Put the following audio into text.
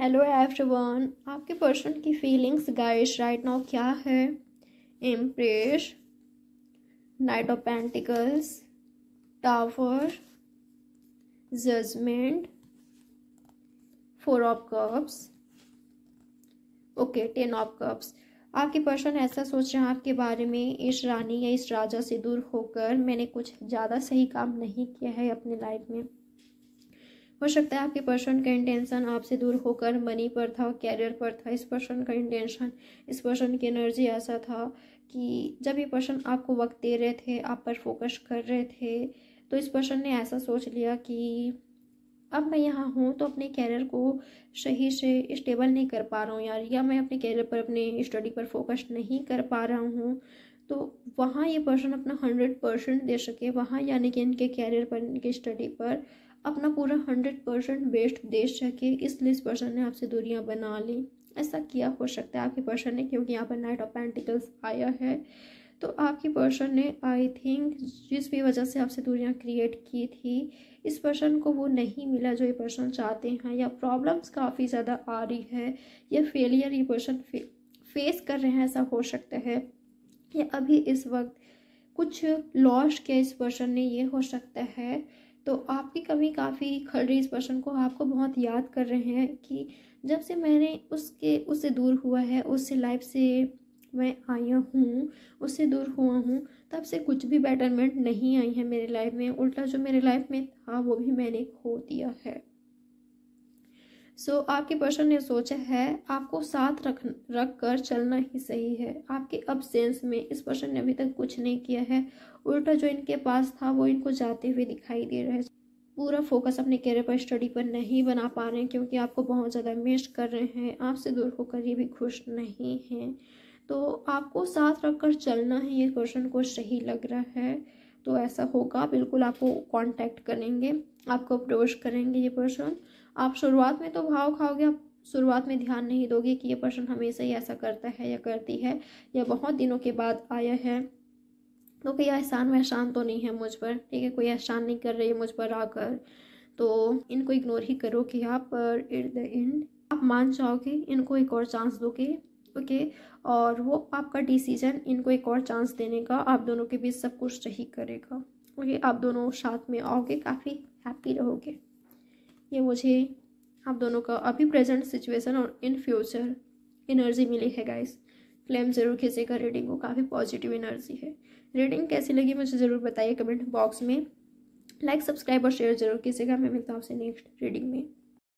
hello everyone आपके person की feelings guys right now क्या है empress knight of pentacles tower judgement four of cups okay ten of cups आपके पर्सन ऐसा सोच रहे हैं आपके बारे में इस रानी या इस राजा से दूर होकर मैंने कुछ ज़्यादा सही काम नहीं किया है अपनी लाइफ में हो सकता है आपके पर्सन का इंटेंशन आपसे दूर होकर मनी पर था कैरियर पर था इस पर्सन का इंटेंशन इस पर्सन की एनर्जी ऐसा था कि जब ये पर्सन आपको वक्त दे रहे थे आप पर फोकस कर रहे थे तो इस पर्सन ने ऐसा सोच लिया कि अब मैं यहाँ हूँ तो अपने कैरियर को सही से स्टेबल नहीं कर पा रहा हूँ यार या मैं अपने कैरियर पर अपने स्टडी पर फोकस नहीं कर पा रहा हूँ तो वहाँ ये पर्सन अपना हंड्रेड परसेंट दे सके वहाँ यानी कि इनके कैरियर पर इनके स्टडी पर अपना पूरा हंड्रेड परसेंट बेस्ट दे सके इसलिए इस पर्सन ने आपसे दूरियाँ बना ली ऐसा किया हो सकता है आपके पर्सन ने क्योंकि यहाँ पर नाइट ऑफ पेंटिकल्स आया है तो आपकी पर्सन ने आई थिंक जिस भी वजह से आपसे दूरियाँ क्रिएट की थी इस पर्सन को वो नहीं मिला जो ये पर्सन चाहते हैं या प्रॉब्लम्स काफ़ी ज़्यादा आ रही है या फेलियर ये पर्सन फे, फेस कर रहे हैं ऐसा हो सकता है या अभी इस वक्त कुछ लॉस के इस पर्सन ने ये हो सकता है तो आपकी कमी काफ़ी खड़ रही इस पर्सन को आपको बहुत याद कर रहे हैं कि जब से मैंने उसके उससे दूर हुआ है उससे लाइफ से मैं आया हूँ उससे दूर हुआ हूँ तब से कुछ भी बेटरमेंट नहीं आई है मेरे लाइफ में उल्टा जो मेरे लाइफ में था वो भी मैंने खो दिया है सो so, आपके पर्सन ने सोचा है आपको साथ रख रख कर चलना ही सही है आपके अबसेंस में इस पर्सन ने अभी तक कुछ नहीं किया है उल्टा जो इनके पास था वो इनको जाते हुए दिखाई दे रहा है पूरा फोकस अपने कैरियर पर स्टडी पर नहीं बना पा रहे हैं क्योंकि आपको बहुत ज़्यादा मिस कर रहे हैं आपसे दूर होकर ये भी खुश नहीं हैं तो आपको साथ रख कर चलना है ये पर्सन को सही लग रहा है तो ऐसा होगा बिल्कुल आपको कांटेक्ट करेंगे आपको अप्रोच करेंगे ये पर्सन आप शुरुआत में तो भाव खाओगे आप शुरुआत में ध्यान नहीं दोगे कि ये पर्सन हमेशा ही ऐसा करता है या करती है या बहुत दिनों के बाद आया है तो कोई एहसान वहसान तो नहीं है मुझ पर ठीक है कोई एहसान नहीं कर रही है मुझ पर आकर तो इनको इग्नोर ही करो कि आप पर एट द एंड आप मान जाओगे इनको एक और चांस दोगे ओके और वो आपका डिसीजन इनको एक और चांस देने का आप दोनों के बीच सब कुछ सही करेगा ओके आप दोनों साथ में आओगे काफ़ी हैप्पी रहोगे ये मुझे आप दोनों का अभी प्रेजेंट सिचुएशन और इन फ्यूचर एनर्जी मिली है गाइस फ्लेम ज़रूर खींचेगा रीडिंग को काफ़ी पॉजिटिव एनर्जी है रीडिंग कैसी लगी मुझे ज़रूर बताइए कमेंट बॉक्स में लाइक सब्सक्राइब और शेयर जरूर कीजिएगा मैं मिलता हूँ आपसे नेक्स्ट रीडिंग में